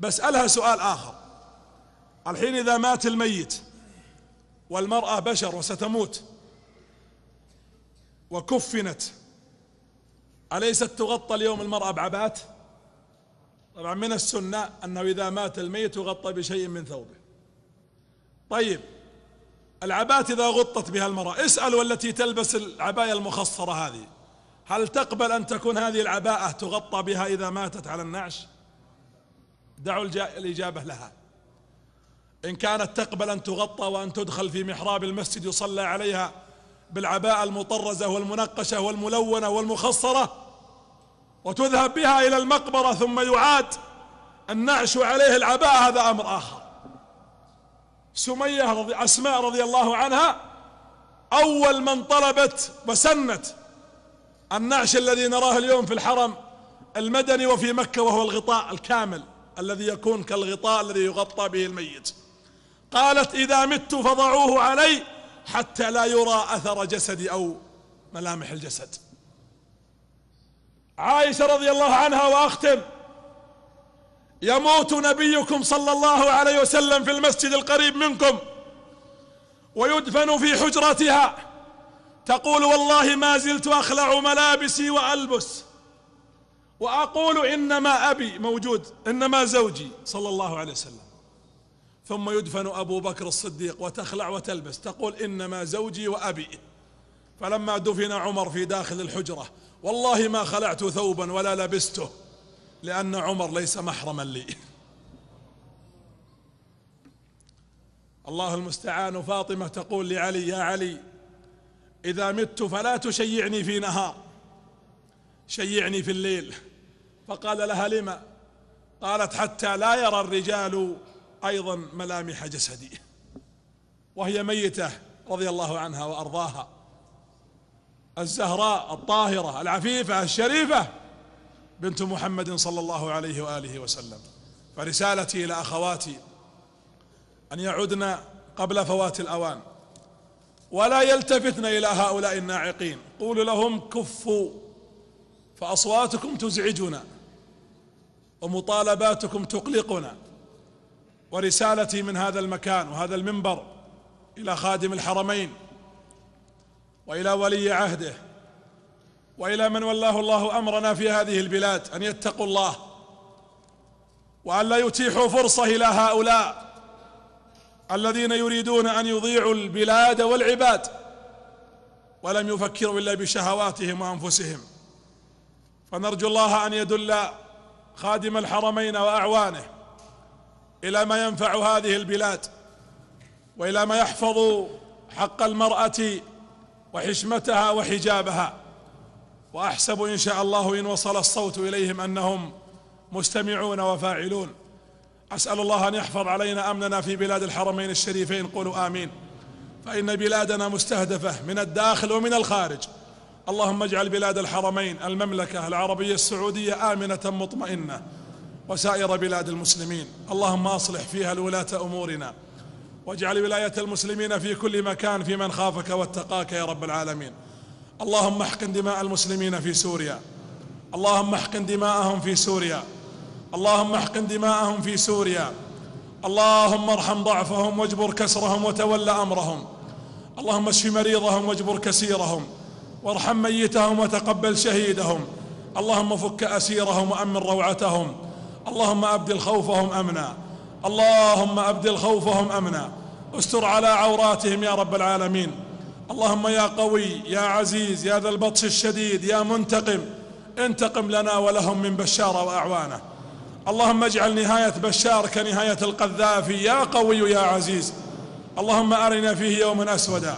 بسألها سؤال آخر الحين إذا مات الميت والمرأة بشر وستموت وكفنت أليست تغطى اليوم المرأة بعبات طبعا من السنة أنه إذا مات الميت يغطى بشيء من ثوبه طيب العبات إذا غطت بها المرأة اسألوا التي تلبس العباية المخصرة هذه هل تقبل أن تكون هذه العباءة تغطى بها إذا ماتت على النعش؟ دعوا الإجابة لها إن كانت تقبل أن تغطى وأن تدخل في محراب المسجد يصلى عليها بالعباءة المطرزة والمنقشة والملونة والمخصرة وتذهب بها إلى المقبرة ثم يعاد النعش عليه العباءة هذا أمر آخر سمية رضي أسماء رضي الله عنها أول من طلبت وسنت النعش الذي نراه اليوم في الحرم المدني وفي مكة وهو الغطاء الكامل الذي يكون كالغطاء الذي يغطى به الميت قالت إذا مت فضعوه علي حتى لا يرى أثر جسدي أو ملامح الجسد عائشة رضي الله عنها وأختم يموت نبيكم صلى الله عليه وسلم في المسجد القريب منكم ويدفن في حجرتها تقول والله ما زلت أخلع ملابسي وألبس وأقول إنما أبي موجود إنما زوجي صلى الله عليه وسلم ثم يدفن أبو بكر الصديق وتخلع وتلبس تقول إنما زوجي وأبي فلما دفن عمر في داخل الحجرة والله ما خلعت ثوبا ولا لبسته لأن عمر ليس محرما لي الله المستعان فاطمة تقول لعلي يا علي إذا مت فلا تشيعني في نهار شيعني في الليل فقال لها لما قالت حتى لا يرى الرجال ايضا ملامح جسدي وهي ميته رضي الله عنها وارضاها الزهراء الطاهره العفيفه الشريفه بنت محمد صلى الله عليه واله وسلم فرسالتي الى اخواتي ان يعدن قبل فوات الاوان ولا يلتفتن الى هؤلاء الناعقين قولوا لهم كفوا فأصواتكم تزعجنا ومطالباتكم تقلقنا ورسالتي من هذا المكان وهذا المنبر إلى خادم الحرمين وإلى ولي عهده وإلى من ولاه الله أمرنا في هذه البلاد أن يتقوا الله وأن لا يتيحوا فرصة إلى هؤلاء الذين يريدون أن يضيعوا البلاد والعباد ولم يفكروا إلا بشهواتهم وأنفسهم فنرجو الله ان يدل خادم الحرمين واعوانه الى ما ينفع هذه البلاد والى ما يحفظ حق المراه وحشمتها وحجابها واحسب ان شاء الله ان وصل الصوت اليهم انهم مستمعون وفاعلون اسال الله ان يحفظ علينا امننا في بلاد الحرمين الشريفين قولوا امين فان بلادنا مستهدفه من الداخل ومن الخارج اللهم اجعل بلاد الحرمين المملكة العربية السعودية آمنة مطمئنة وسائر بلاد المسلمين اللهم أصلح فيها الولاة أمورنا واجعل ولاية المسلمين في كل مكان في من خافك واتقاك يا رب العالمين اللهم احقن دماء المسلمين في سوريا اللهم احقن دماءهم في سوريا اللهم احقن دماءهم في سوريا اللهم ارحم ضعفهم واجبر كسرهم وتول أمرهم اللهم اشف مريضهم واجبر كسيرهم وارحم ميتهم وتقبل شهيدهم اللهم فك أسيرهم وأمن روعتهم اللهم أبدل خوفهم أمنا اللهم أبدل خوفهم أمنا استر على عوراتهم يا رب العالمين اللهم يا قوي يا عزيز يا ذا البطش الشديد يا منتقم انتقم لنا ولهم من بشار وأعوانه اللهم اجعل نهاية بشار كنهاية القذافي يا قوي يا عزيز اللهم أرنا فيه يوما أسودا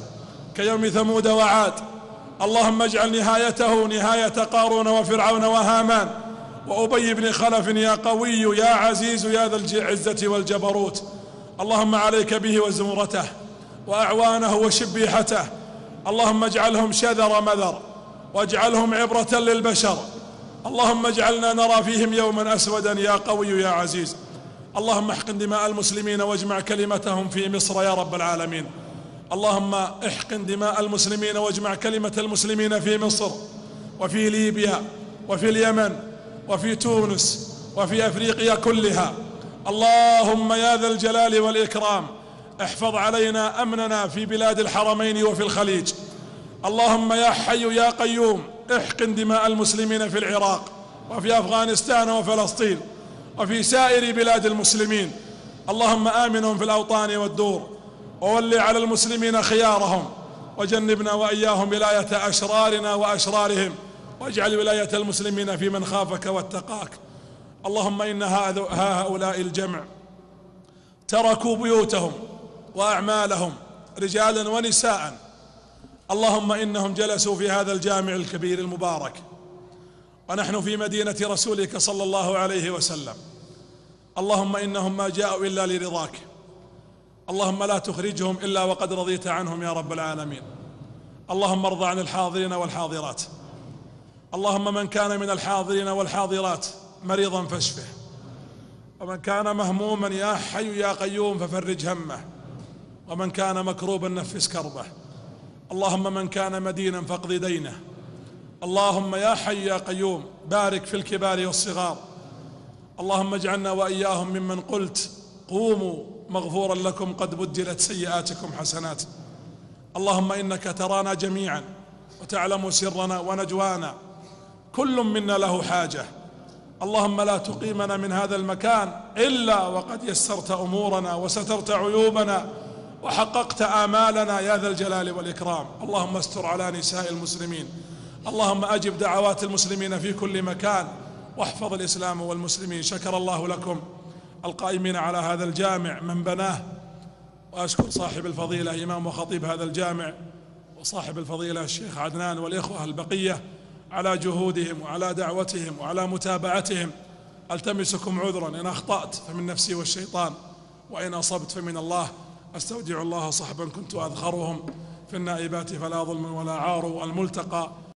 كيوم ثمود وعاد اللهم اجعل نهايته نهاية قارون وفرعون وهامان وأبي بن خلف يا قوي يا عزيز يا ذا العزة والجبروت اللهم عليك به وزمرته وأعوانه وشبيحته اللهم اجعلهم شذر مذر واجعلهم عبرة للبشر اللهم اجعلنا نرى فيهم يوما أسودا يا قوي يا عزيز اللهم احقن دماء المسلمين واجمع كلمتهم في مصر يا رب العالمين اللهم احقن دماء المسلمين واجمع كلمة المسلمين في مصر وفي ليبيا وفي اليمن وفي تونس وفي أفريقيا كلها اللهم يا ذا الجلال والإكرام احفظ علينا أمننا في بلاد الحرمين وفي الخليج اللهم يا حي يا قيوم احقن دماء المسلمين في العراق وفي أفغانستان وفلسطين وفي سائر بلاد المسلمين اللهم آمنهم في الأوطان والدور وول على المسلمين خيارهم وجنبنا وإياهم ولاية أشرارنا وأشرارهم واجعل ولاية المسلمين في من خافك واتقاك اللهم إن هؤلاء الجمع تركوا بيوتهم وأعمالهم رجالا ونساء اللهم إنهم جلسوا في هذا الجامع الكبير المبارك ونحن في مدينة رسولك صلى الله عليه وسلم اللهم إنهم ما جاءوا إلا لرضاك اللهم لا تخرجهم إلا وقد رضيت عنهم يا رب العالمين اللهم ارضى عن الحاضرين والحاضرات اللهم من كان من الحاضرين والحاضرات مريضا فاشفه ومن كان مهموما يا حي يا قيوم ففرج همه ومن كان مكروبا نفس كربه اللهم من كان مدينا فاقض دينه اللهم يا حي يا قيوم بارك في الكبار والصغار اللهم اجعلنا وإياهم ممن قلت قوموا مغفورا لكم قد بدلت سيئاتكم حسنات اللهم إنك ترانا جميعا وتعلم سرنا ونجوانا كل منا له حاجة اللهم لا تقيمنا من هذا المكان إلا وقد يسرت أمورنا وسترت عيوبنا وحققت آمالنا يا ذا الجلال والإكرام اللهم استر على نساء المسلمين اللهم أجب دعوات المسلمين في كل مكان واحفظ الإسلام والمسلمين شكر الله لكم القائمين على هذا الجامع من بناه وأشكر صاحب الفضيلة إمام وخطيب هذا الجامع وصاحب الفضيلة الشيخ عدنان والإخوة البقية على جهودهم وعلى دعوتهم وعلى متابعتهم ألتمسكم عذرا إن أخطأت فمن نفسي والشيطان وإن أصبت فمن الله أستودع الله صحبا كنت أذخرهم في النائبات فلا ظلم ولا عار الملتقى